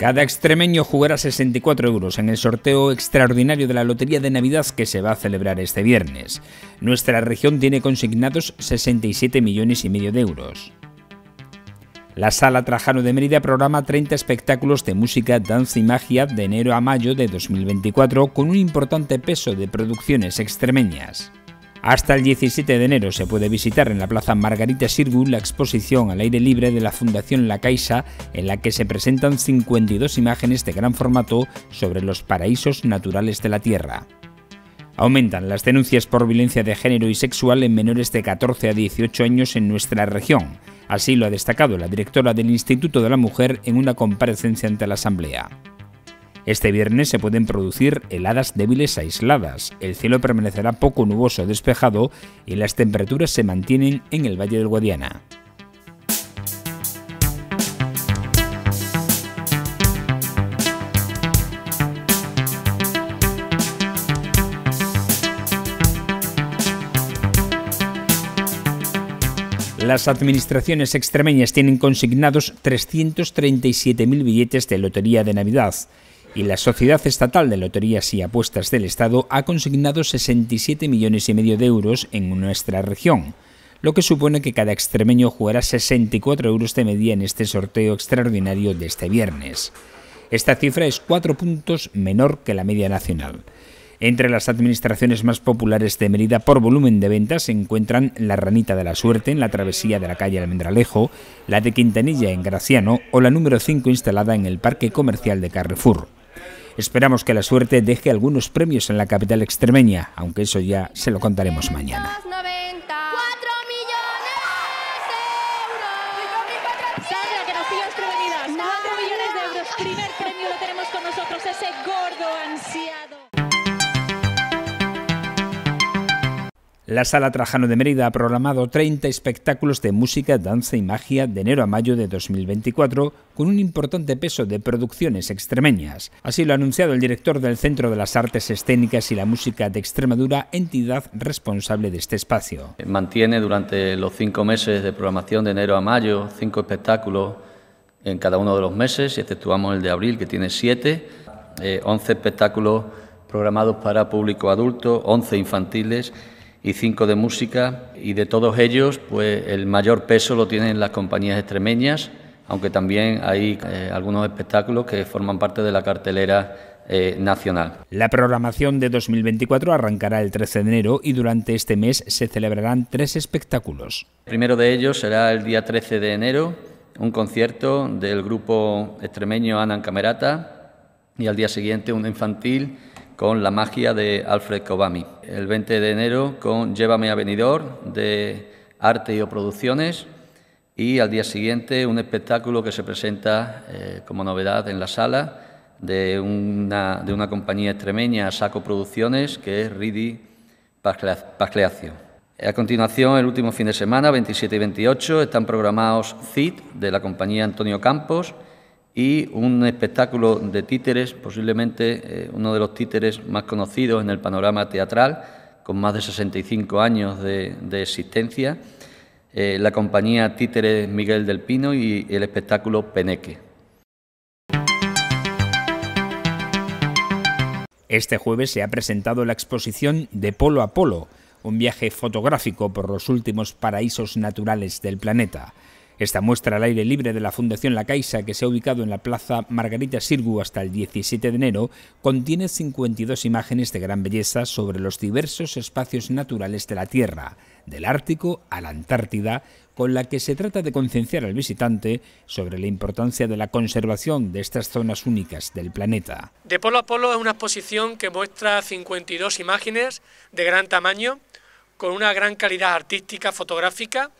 Cada extremeño jugará 64 euros en el sorteo extraordinario de la Lotería de Navidad que se va a celebrar este viernes. Nuestra región tiene consignados 67 millones y medio de euros. La Sala Trajano de Mérida programa 30 espectáculos de música, danza y magia de enero a mayo de 2024 con un importante peso de producciones extremeñas. Hasta el 17 de enero se puede visitar en la Plaza Margarita Sirgu la exposición al aire libre de la Fundación La Caixa, en la que se presentan 52 imágenes de gran formato sobre los paraísos naturales de la Tierra. Aumentan las denuncias por violencia de género y sexual en menores de 14 a 18 años en nuestra región. Así lo ha destacado la directora del Instituto de la Mujer en una comparecencia ante la Asamblea. Este viernes se pueden producir heladas débiles aisladas, el cielo permanecerá poco nuboso despejado y las temperaturas se mantienen en el Valle del Guadiana. Las administraciones extremeñas tienen consignados 337.000 billetes de lotería de Navidad y la Sociedad Estatal de Loterías y Apuestas del Estado ha consignado 67 millones y medio de euros en nuestra región, lo que supone que cada extremeño jugará 64 euros de media en este sorteo extraordinario de este viernes. Esta cifra es cuatro puntos menor que la media nacional. Entre las administraciones más populares de Mérida por volumen de ventas se encuentran la Ranita de la Suerte en la travesía de la calle Almendralejo, la de Quintanilla en Graciano o la número 5 instalada en el Parque Comercial de Carrefour. Esperamos que la suerte deje algunos premios en la capital extremeña, aunque eso ya se lo contaremos mañana. La Sala Trajano de Mérida ha programado 30 espectáculos de música, danza y magia de enero a mayo de 2024 con un importante peso de producciones extremeñas. Así lo ha anunciado el director del Centro de las Artes Escénicas y la Música de Extremadura, entidad responsable de este espacio. Mantiene durante los cinco meses de programación de enero a mayo cinco espectáculos en cada uno de los meses, exceptuamos el de abril que tiene siete, 11 eh, espectáculos programados para público adulto, 11 infantiles y cinco de música y de todos ellos pues el mayor peso lo tienen las compañías extremeñas, aunque también hay eh, algunos espectáculos que forman parte de la cartelera eh, nacional. La programación de 2024 arrancará el 13 de enero y durante este mes se celebrarán tres espectáculos. El primero de ellos será el día 13 de enero, un concierto del grupo extremeño Anan Camerata y al día siguiente un infantil con La magia de Alfred Kobami. El 20 de enero con Llévame a Venidor de Arte y o Producciones y al día siguiente un espectáculo que se presenta eh, como novedad en la sala de una, de una compañía extremeña, Saco Producciones, que es Ridi Pascleacio. A continuación, el último fin de semana, 27 y 28, están programados CIT de la compañía Antonio Campos y un espectáculo de títeres, posiblemente eh, uno de los títeres más conocidos en el panorama teatral, con más de 65 años de, existencia, eh, la compañía Títeres Miguel del Pino y el espectáculo Peneque. Este jueves se ha presentado la exposición De Polo a Polo, un viaje fotográfico por los últimos paraísos naturales del planeta. Esta muestra al aire libre de la Fundación La Caixa, que se ha ubicado en la Plaza Margarita Sirgu hasta el 17 de enero, contiene 52 imágenes de gran belleza sobre los diversos espacios naturales de la Tierra, del Ártico a la Antártida, con la que se trata de concienciar al visitante sobre la importancia de la conservación de estas zonas únicas del planeta. De Polo a Polo es una exposición que muestra 52 imágenes de gran tamaño, con una gran calidad artística, fotográfica,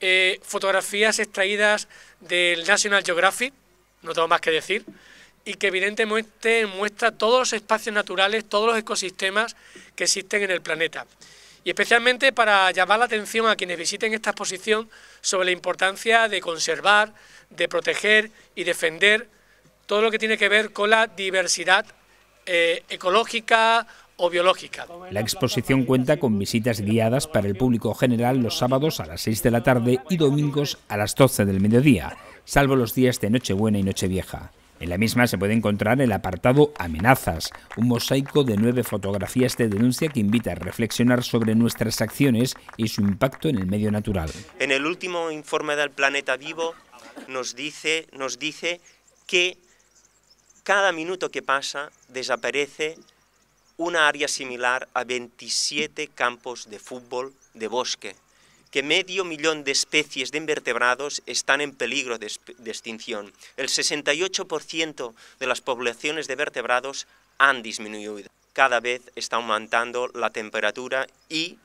eh, fotografías extraídas del National Geographic, no tengo más que decir, y que evidentemente muestra todos los espacios naturales, todos los ecosistemas que existen en el planeta. Y especialmente para llamar la atención a quienes visiten esta exposición sobre la importancia de conservar, de proteger y defender todo lo que tiene que ver con la diversidad eh, ecológica la exposición cuenta con visitas guiadas para el público general los sábados a las 6 de la tarde y domingos a las 12 del mediodía, salvo los días de Nochebuena y Nochevieja. En la misma se puede encontrar el apartado Amenazas, un mosaico de nueve fotografías de denuncia que invita a reflexionar sobre nuestras acciones y su impacto en el medio natural. En el último informe del Planeta Vivo nos dice, nos dice que cada minuto que pasa desaparece una área similar a 27 campos de fútbol de bosque, que medio millón de especies de invertebrados están en peligro de, extinción. El 68% de las poblaciones de vertebrados han disminuido. Cada vez está aumentando la temperatura y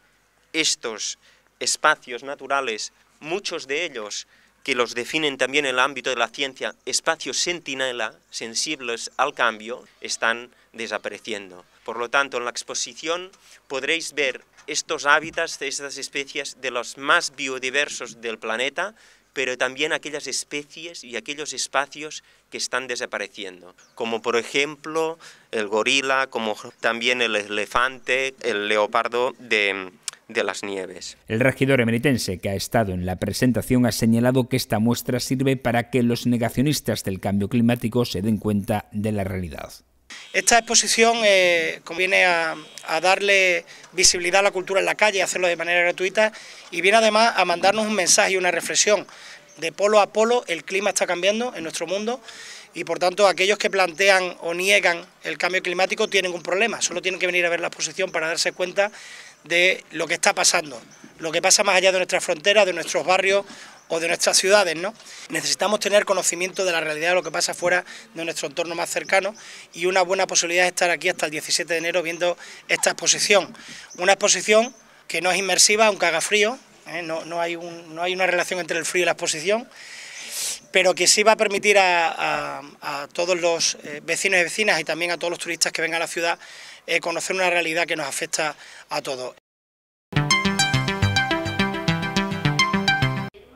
estos espacios naturales, muchos de ellos que los definen también en el ámbito de la ciencia, espacios sentinela sensibles al cambio, están desapareciendo. Por lo tanto, en la exposición podréis ver estos hábitats, de estas especies de los más biodiversos del planeta, pero también aquellas especies y aquellos espacios que están desapareciendo, como por ejemplo el gorila, como también el elefante, el leopardo de de las nieves. El regidor emeritense que ha estado en la presentación ha señalado que esta muestra sirve para que los negacionistas del cambio climático se den cuenta de la realidad. Esta exposición eh, conviene a, darle visibilidad a la cultura en la calle, hacerlo de manera gratuita y viene además a mandarnos un mensaje y una reflexión. De polo a polo el clima está cambiando en nuestro mundo y por tanto aquellos que plantean o niegan el cambio climático tienen un problema, solo tienen que venir a ver la exposición para darse cuenta de lo que está pasando, lo que pasa más allá de nuestras fronteras, de nuestros barrios o de nuestras ciudades, ¿no? Necesitamos tener conocimiento de la realidad de lo que pasa fuera de nuestro entorno más cercano y una buena posibilidad de estar aquí hasta el 17 de enero viendo esta exposición. Una exposición que no es inmersiva, aunque haga frío, ¿eh? no, hay no hay una relación entre el frío y la exposición, pero que sí va a permitir a, todos los eh, vecinos y vecinas y también a todos los turistas que vengan a la ciudad eh, conocer una realidad que nos afecta a todos.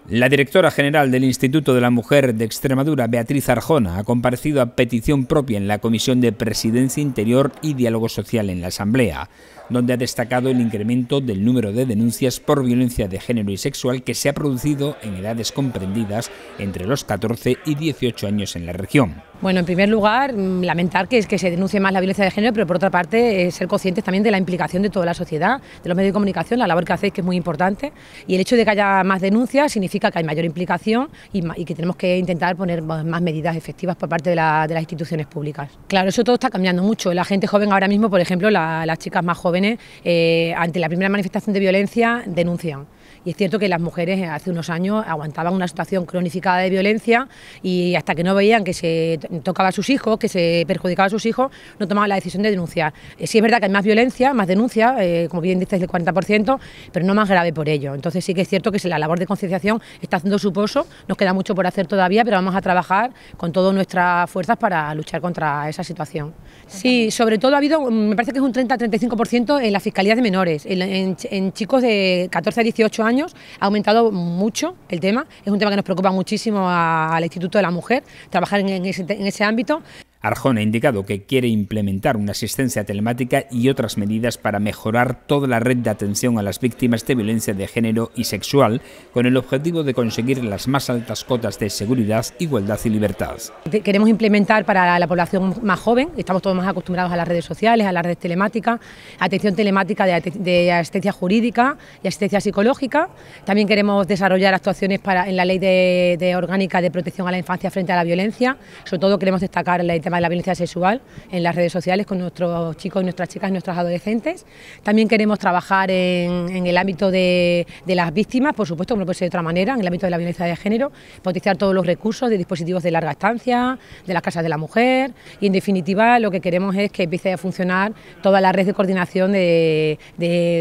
La directora general del Instituto de la Mujer de Extremadura, Beatriz Arjona, ha comparecido a petición propia en la Comisión de Presidencia Interior y Diálogo Social en la Asamblea, donde ha destacado el incremento del número de denuncias por violencia de género y sexual que se ha producido en edades comprendidas entre los 14 y 18 años en la región. Bueno, en primer lugar, mm, lamentar que, es que se denuncie más la violencia de género, pero por otra parte, eh, ser conscientes también de la implicación de toda la sociedad, de los medios de comunicación, la labor que hacéis, que es muy importante. Y el hecho de que haya más denuncias significa que hay mayor implicación y, que tenemos que intentar poner más medidas efectivas por parte de, las instituciones públicas. Claro, eso todo está cambiando mucho. La gente joven ahora mismo, por ejemplo, las chicas más jóvenes, eh, ante la primera manifestación de violencia, denuncian. Y es cierto que las mujeres eh, hace unos años aguantaban una situación cronificada de violencia y hasta que no veían que se tocaba a sus hijos, que se perjudicaba a sus hijos, no tomaban la decisión de denunciar. Eh, sí es verdad que hay más violencia, más denuncia, eh, como bien dices, el 40%, pero no más grave por ello. Entonces sí que es cierto que la labor de concienciación está haciendo su pozo, nos queda mucho por hacer todavía, pero vamos a trabajar con todas nuestras fuerzas para luchar contra esa situación. Sí, sobre todo ha habido, mm, me parece que es un 30-35% en la Fiscalía de Menores, en chicos de 14 a 18 años ha aumentado mucho el tema, es un tema que nos preocupa muchísimo al Instituto de la Mujer, trabajar en ese ámbito. Arjona ha indicado que quiere implementar una asistencia telemática y otras medidas para mejorar toda la red de atención a las víctimas de violencia de género y sexual, con el objetivo de conseguir las más altas cotas de seguridad, igualdad y libertad. Queremos implementar para la población más joven, estamos todos más acostumbrados a las redes sociales, a las redes telemáticas, atención telemática de, asistencia jurídica y asistencia psicológica. También queremos desarrollar actuaciones para, en la ley de, orgánica de protección a la infancia frente a la violencia. Sobre todo queremos destacar la tema de la violencia sexual en las redes sociales con nuestros chicos y nuestras chicas, y nuestras adolescentes. También queremos trabajar en, el ámbito de, las víctimas, por supuesto, como no puede ser de otra manera, en el ámbito de la violencia de género, potenciar todos los recursos de dispositivos de larga estancia, de las casas de la mujer y, en definitiva, lo que queremos es que empiece a funcionar toda la red de coordinación de,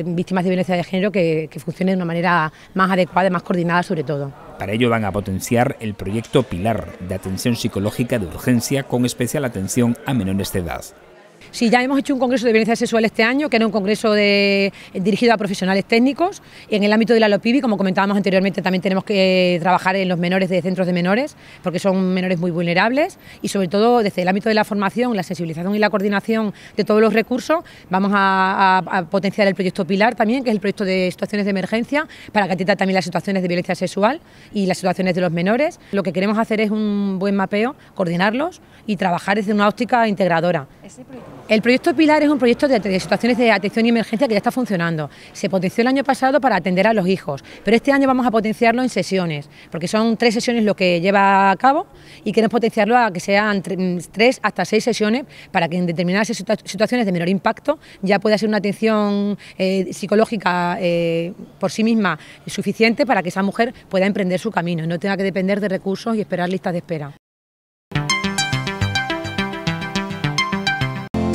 víctimas de violencia de género que, que funcione de una manera más adecuada y más coordinada sobre todo. Para ello van a potenciar el proyecto Pilar de atención psicológica de urgencia con especial atención a menores de edad. Sí, ya hemos hecho un congreso de violencia sexual este año, que era un congreso dirigido a profesionales técnicos. y En el ámbito de la LOPIBI, como comentábamos anteriormente, también tenemos que eh, trabajar en los menores de centros de menores, porque son menores muy vulnerables. Y sobre todo, desde el ámbito de la formación, la sensibilización y la coordinación de todos los recursos, vamos a, potenciar el proyecto Pilar también, que es el proyecto de situaciones de emergencia, para que atienda también las situaciones de violencia sexual y las situaciones de los menores. Lo que queremos hacer es un buen mapeo, coordinarlos y trabajar desde una óptica integradora. El proyecto Pilar es un proyecto de, situaciones de atención y emergencia que ya está funcionando. Se potenció el año pasado para atender a los hijos, pero este año vamos a potenciarlo en sesiones, porque son tres sesiones lo que lleva a cabo y queremos potenciarlo a que sean tres hasta seis sesiones para que en determinadas situaciones de menor impacto ya pueda ser una atención eh, psicológica eh, por sí misma suficiente para que esa mujer pueda emprender su camino y no tenga que depender de recursos y esperar listas de espera.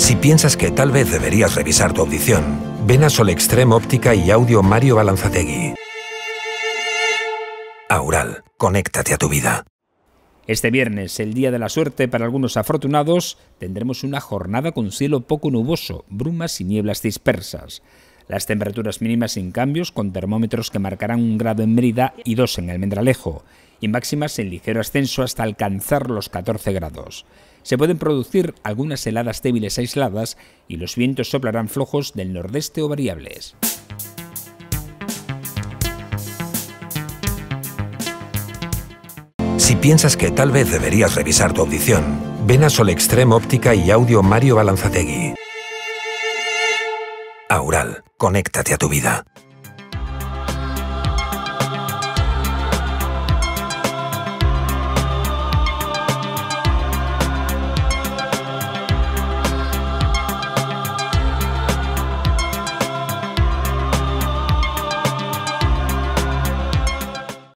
Si piensas que tal vez deberías revisar tu audición, ven a Sol Extreme Óptica y Audio Mario Balanzategui. Aural, conéctate a tu vida. Este viernes, el día de la suerte para algunos afortunados, tendremos una jornada con cielo poco nuboso, brumas y nieblas dispersas. Las temperaturas mínimas sin cambios, con termómetros que marcarán un grado en Mérida y dos en El Almendralejo, y máximas en ligero ascenso hasta alcanzar los 14 grados. Se pueden producir algunas heladas débiles aisladas y los vientos soplarán flojos del nordeste o variables. Si piensas que tal vez deberías revisar tu audición, ven a Sol Extremo Óptica y Audio Mario Balanzategui. Aural, conéctate a tu vida.